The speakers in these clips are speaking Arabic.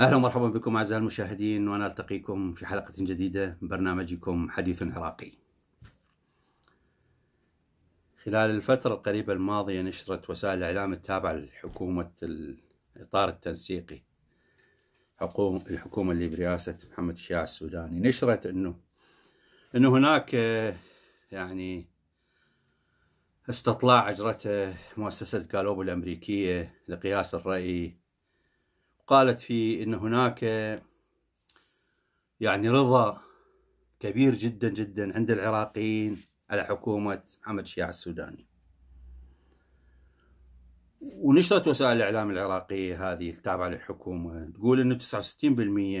اهلا ومرحبا بكم اعزائي المشاهدين وانا التقيكم في حلقه جديده من برنامجكم حديث عراقي. خلال الفتره القريبه الماضيه نشرت وسائل الاعلام التابعه لحكومه الإطار التنسيقي حكومة الحكومة اللي برئاسة محمد الشياع السوداني نشرت أنه أنه هناك يعني استطلاع أجرته مؤسسة جالوب الأمريكية لقياس الرأي قالت فيه أن هناك يعني رضا كبير جدا جدا عند العراقيين على حكومة محمد الشياع السوداني ونشرت وسائل الإعلام العراقية هذه التابعة للحكومة تقول أنه 69%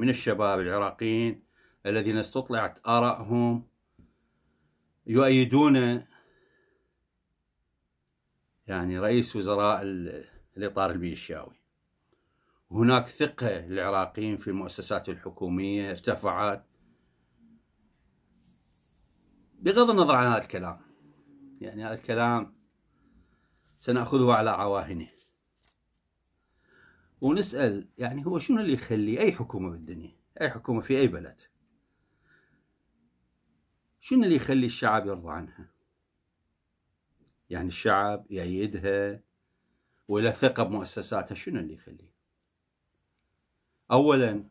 من الشباب العراقيين الذين استطلعت آرائهم يؤيدون يعني رئيس وزراء الإطار البيشاوي هناك ثقة للعراقيين في المؤسسات الحكومية ارتفعت بغض النظر عن هذا الكلام يعني هذا الكلام سنأخذه على عواهنه ونسأل يعني هو شنو اللي يخلي أي حكومة بالدنيا أي حكومة في أي بلد شنو اللي يخلي الشعب يرضى عنها يعني الشعب يأيدها ولا ثقة بمؤسساتها شنو اللي يخليه أولا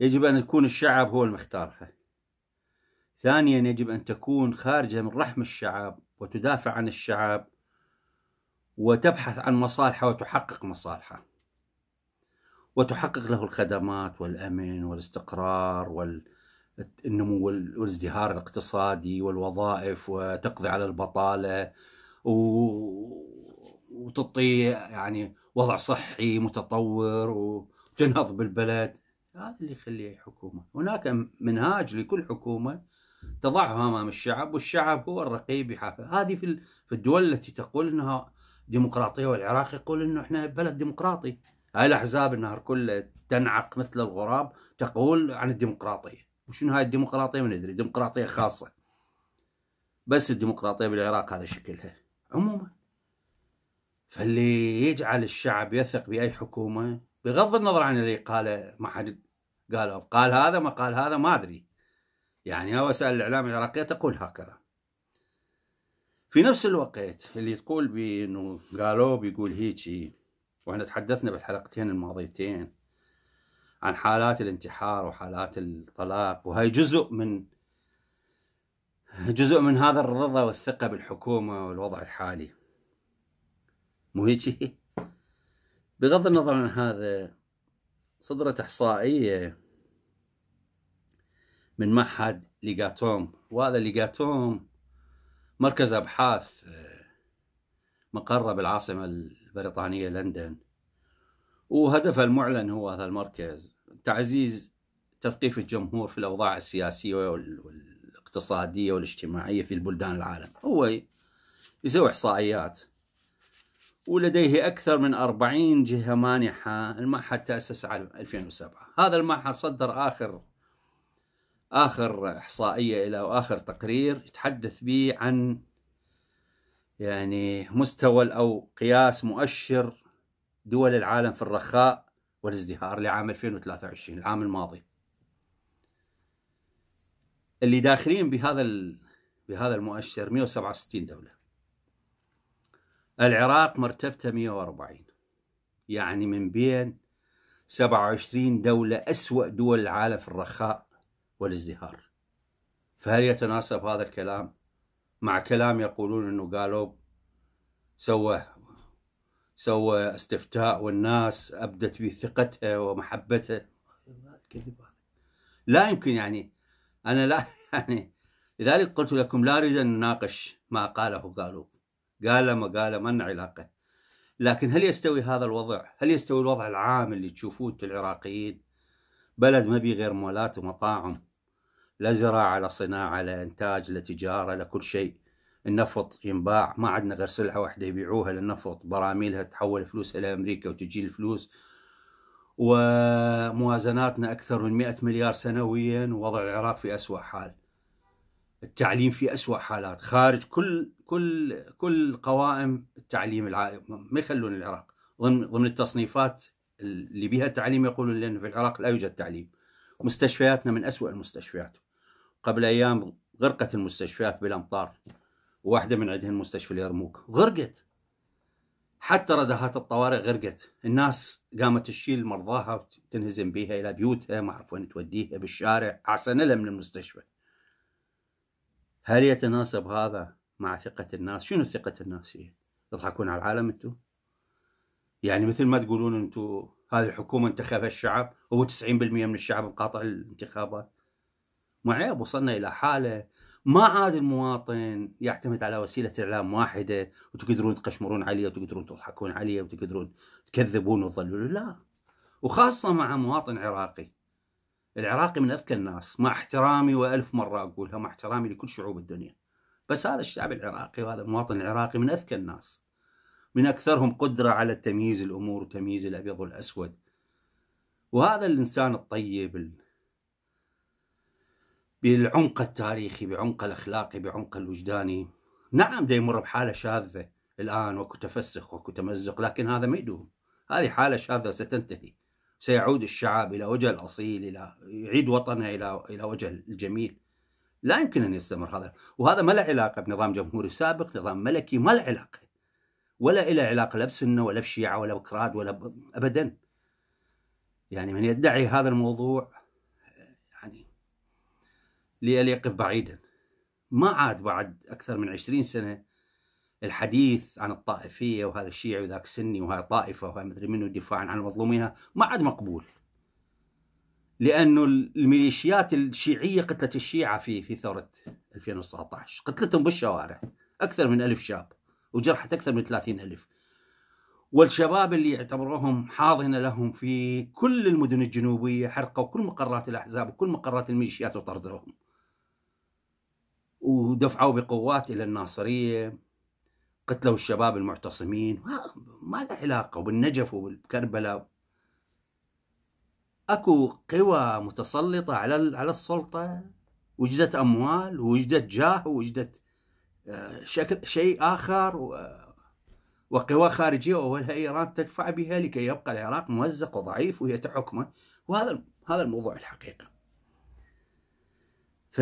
يجب أن يكون الشعب هو المختارها ثانيا يجب أن تكون خارجة من رحم الشعب وتدافع عن الشعب وتبحث عن مصالحه وتحقق مصالحه وتحقق له الخدمات والامن والاستقرار والنمو والازدهار الاقتصادي والوظائف وتقضي على البطاله وتعطي يعني وضع صحي متطور وتنهض بالبلد هذا اللي يخليه حكومه هناك منهاج لكل حكومه تضعها امام الشعب والشعب هو الرقيب بحافه هذه في الدول التي تقول انها ديمقراطيه والعراق يقول انه احنا بلد ديمقراطي هاي الاحزاب النهار كلها تنعق مثل الغراب تقول عن الديمقراطيه وشنو هاي الديمقراطيه ما ندري ديمقراطيه خاصه بس الديمقراطيه بالعراق هذا شكلها عموما فاللي يجعل الشعب يثق باي حكومه بغض النظر عن اللي قاله ما حد قاله قال هذا ما قال هذا ما ادري يعني وسائل الاعلام العراقيه تقول هكذا في نفس الوقت اللي تقول بانه قالوا بيقول هيجي واحنا تحدثنا بالحلقتين الماضيتين عن حالات الانتحار وحالات الطلاق وهي جزء من جزء من هذا الرضا والثقة بالحكومة والوضع الحالي مو هيجي بغض النظر عن هذا صدرت إحصائية من معهد ليغاتوم وهذا ليغاتوم مركز أبحاث آه، مقره بالعاصمة البريطانية لندن وهدفه المعلن هو هذا المركز تعزيز تثقيف الجمهور في الأوضاع السياسية والاقتصادية والاجتماعية في البلدان العالم هو يسوي إحصائيات ولديه أكثر من 40 جهة مانحة المعهد تأسس عام 2007 هذا المعهد صدر آخر آخر إحصائية إلى وآخر تقرير يتحدث به عن يعني مستوى أو قياس مؤشر دول العالم في الرخاء والازدهار لعام 2023 العام الماضي اللي داخلين بهذا بهذا المؤشر 167 دولة العراق مرتبته 140 يعني من بين 27 دولة أسوأ دول العالم في الرخاء والازدهار فهل يتناسب هذا الكلام مع كلام يقولون انه قالوا سوى سوى استفتاء والناس ابدت به ثقتها ومحبتها الكذب هذا لا يمكن يعني انا لا يعني لذلك قلت لكم لا اريد ان نناقش ما قاله قالوا قال ما قال ما لنا علاقه لكن هل يستوي هذا الوضع؟ هل يستوي الوضع العام اللي تشوفوه العراقيين؟ بلد ما بي غير مولات ومطاعم لزراعة لصناعة لإنتاج لتجارة لكل شيء النفط ينباع ما عندنا غير سلعة واحدة يبيعوها للنفط براميلها تحول فلوس إلى أمريكا وتجي الفلوس وموازناتنا أكثر من 100 مليار سنويا ووضع العراق في أسوأ حال التعليم في أسوأ حالات خارج كل كل كل قوائم التعليم العائم ما يخلون العراق ضمن ضمن التصنيفات اللي بها تعليم يقولون لأن في العراق لا يوجد تعليم مستشفياتنا من أسوأ المستشفيات قبل أيام غرقت المستشفيات بالأمطار واحده من عندهن مستشفى اليرموك غرقت حتى ردهات الطوارئ غرقت الناس قامت تشيل مرضاها وتنهزم بيها إلى بيوتها ما أعرف وين توديها بالشارع لها من المستشفى هل يتناسب هذا مع ثقة الناس شنو ثقة الناس هي تضحكون على العالم انتم يعني مثل ما تقولون انتم هذه الحكومة انتخبها الشعب هو 90% من الشعب مقاطع الانتخابات معيب وصلنا الى حاله ما عاد المواطن يعتمد على وسيله اعلام واحده وتقدرون تقشمرون عليه وتقدرون تضحكون عليه وتقدرون تكذبون وتضللون لا وخاصه مع مواطن عراقي العراقي من اذكى الناس مع احترامي والف مره اقولها مع احترامي لكل شعوب الدنيا بس هذا الشعب العراقي وهذا المواطن العراقي من اذكى الناس من اكثرهم قدره على تمييز الامور وتمييز الابيض والاسود وهذا الانسان الطيب بالعمق التاريخي بعمق الأخلاقي بعمق الوجداني نعم دا يمر بحالة شاذة الآن وكو تفسخ وكو تمزق لكن هذا ما يدوم هذه حالة شاذة ستنتهي سيعود الشعب إلى وجه الأصيل إلى يعيد وطنه إلى إلى وجه الجميل لا يمكن أن يستمر هذا وهذا ما له علاقة بنظام جمهوري سابق نظام ملكي ما له علاقة ولا إلى علاقة لا بسنة ولا بشيعة ولا بكراد ولا ب... أبدا يعني من يدعي هذا الموضوع ليقف بعيدا ما عاد بعد أكثر من عشرين سنة الحديث عن الطائفية وهذا الشيعي وذاك سني وهذا طائفة وهذا مدري منه دفاعا عن مظلوميها ما عاد مقبول لأنه الميليشيات الشيعية قتلت الشيعة في في ثورة 2019 قتلتهم بالشوارع أكثر من ألف شاب وجرحت أكثر من 30 ألف والشباب اللي يعتبروهم حاضنة لهم في كل المدن الجنوبية حرقوا كل مقرات الأحزاب وكل مقرات الميليشيات وطردوهم ودفعوا بقوات إلى الناصرية قتلوا الشباب المعتصمين ما له علاقة وبالنجف وبالكربلاء اكو قوى متسلطة على على السلطة وجدت أموال ووجدت جاه ووجدت آه، شكل شيء آخر وقوى خارجية اولها إيران تدفع بها لكي يبقى العراق ممزق وضعيف وهي تحكمه وهذا هذا الموضوع الحقيقة ف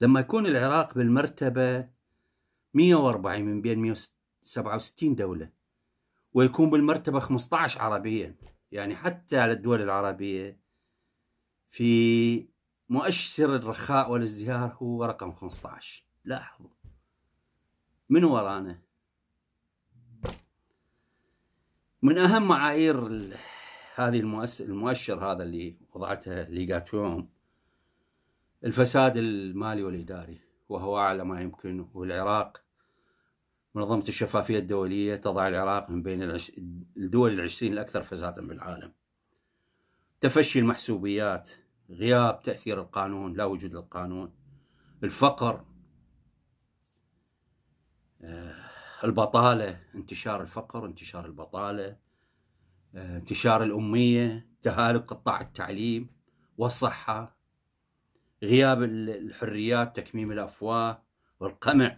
لما يكون العراق بالمرتبة 140 من بين 167 دولة ويكون بالمرتبة 15 عربيا يعني حتى على الدول العربية في مؤشر الرخاء والازدهار هو رقم 15 لاحظوا من ورانا من أهم معايير هذه المؤشر هذا اللي وضعتها ليغاتوم الفساد المالي والإداري وهو أعلى ما يمكن والعراق منظمة الشفافية الدولية تضع العراق من بين الدول العشرين الأكثر فسادا بالعالم تفشي المحسوبيات غياب تأثير القانون لا وجود للقانون الفقر آه، البطالة انتشار الفقر انتشار البطالة آه، انتشار الأمية تهالك قطاع التعليم والصحة غياب الحريات تكميم الافواه والقمع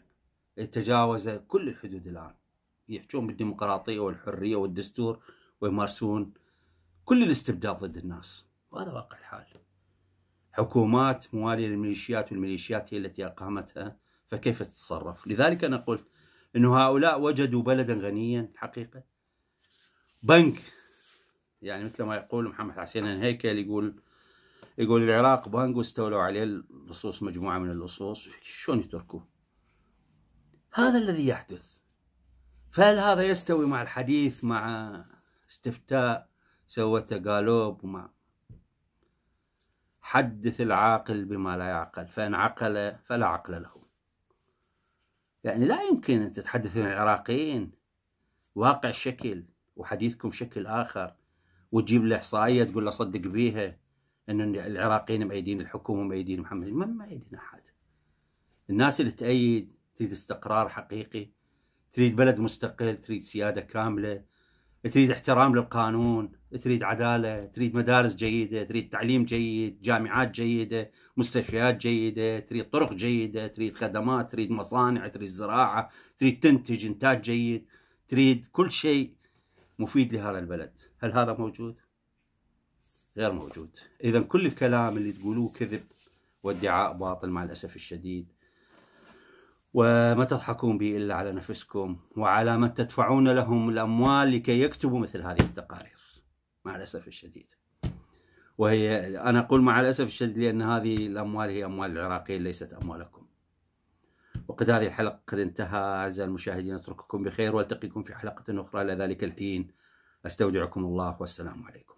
تجاوز كل الحدود الان يحجون بالديمقراطيه والحريه والدستور ويمارسون كل الاستبداد ضد الناس وهذا واقع الحال حكومات مواليه للميليشيات والميليشيات هي التي اقامتها فكيف تتصرف؟ لذلك انا قلت انه هؤلاء وجدوا بلدا غنيا حقيقة بنك يعني مثل ما يقول محمد حسين الهيكل يقول يقول العراق بانجو استولوا عليه اللصوص مجموعة من اللصوص شلون يتركوه هذا الذي يحدث فهل هذا يستوي مع الحديث مع استفتاء سوته قالوب ومع حدث العاقل بما لا يعقل فإن عقل فلا عقل له يعني لا يمكن أن تتحدثون العراقيين واقع شكل وحديثكم شكل آخر وتجيب له إحصائية تقول له صدق بيها أن العراقيين مأيدين الحكومة مأيدين محمد ما مأيدين أحد الناس اللي تأيد تريد استقرار حقيقي تريد بلد مستقل تريد سيادة كاملة تريد احترام للقانون تريد عدالة تريد مدارس جيدة تريد تعليم جيد جامعات جيدة مستشفيات جيدة تريد طرق جيدة تريد خدمات تريد مصانع تريد زراعة تريد تنتج إنتاج جيد تريد كل شيء مفيد لهذا البلد هل هذا موجود؟ غير موجود إذا كل الكلام اللي تقولوه كذب وادعاء باطل مع الأسف الشديد وما تضحكون به إلا على نفسكم وعلى من تدفعون لهم الأموال لكي يكتبوا مثل هذه التقارير مع الأسف الشديد وهي أنا أقول مع الأسف الشديد لأن هذه الأموال هي أموال العراقيين ليست أموالكم وقد هذه الحلقة قد انتهى أعزائي المشاهدين أترككم بخير والتقيكم في حلقة أخرى إلى ذلك الحين أستودعكم الله والسلام عليكم